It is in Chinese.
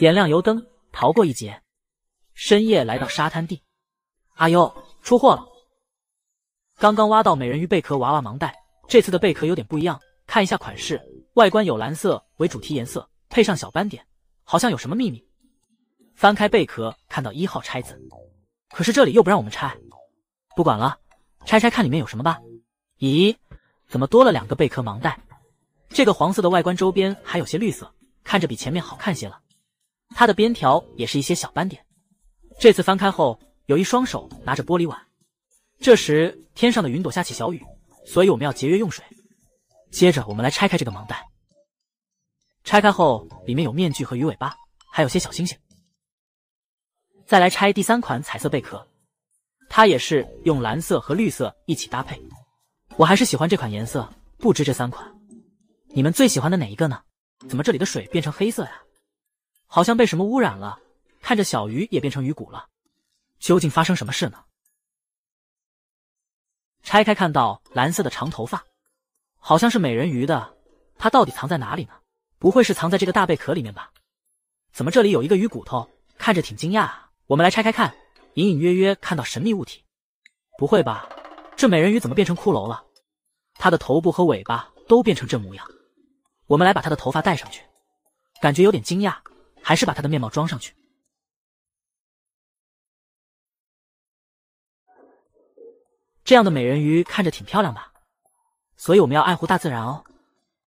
点亮油灯，逃过一劫。深夜来到沙滩地，阿优出货了。刚刚挖到美人鱼贝壳娃娃盲袋，这次的贝壳有点不一样，看一下款式，外观有蓝色为主题颜色，配上小斑点，好像有什么秘密。翻开贝壳，看到一号拆字，可是这里又不让我们拆。不管了，拆拆看里面有什么吧。咦，怎么多了两个贝壳盲袋？这个黄色的外观周边还有些绿色，看着比前面好看些了。它的边条也是一些小斑点。这次翻开后，有一双手拿着玻璃碗。这时天上的云朵下起小雨，所以我们要节约用水。接着我们来拆开这个盲袋。拆开后，里面有面具和鱼尾巴，还有些小星星。再来拆第三款彩色贝壳，它也是用蓝色和绿色一起搭配。我还是喜欢这款颜色。不止这三款，你们最喜欢的哪一个呢？怎么这里的水变成黑色呀？好像被什么污染了，看着小鱼也变成鱼骨了，究竟发生什么事呢？拆开看到蓝色的长头发，好像是美人鱼的，它到底藏在哪里呢？不会是藏在这个大贝壳里面吧？怎么这里有一个鱼骨头，看着挺惊讶啊！我们来拆开看，隐隐约约看到神秘物体，不会吧？这美人鱼怎么变成骷髅了？它的头部和尾巴都变成这模样，我们来把它的头发戴上去，感觉有点惊讶。还是把他的面貌装上去，这样的美人鱼看着挺漂亮吧？所以我们要爱护大自然哦。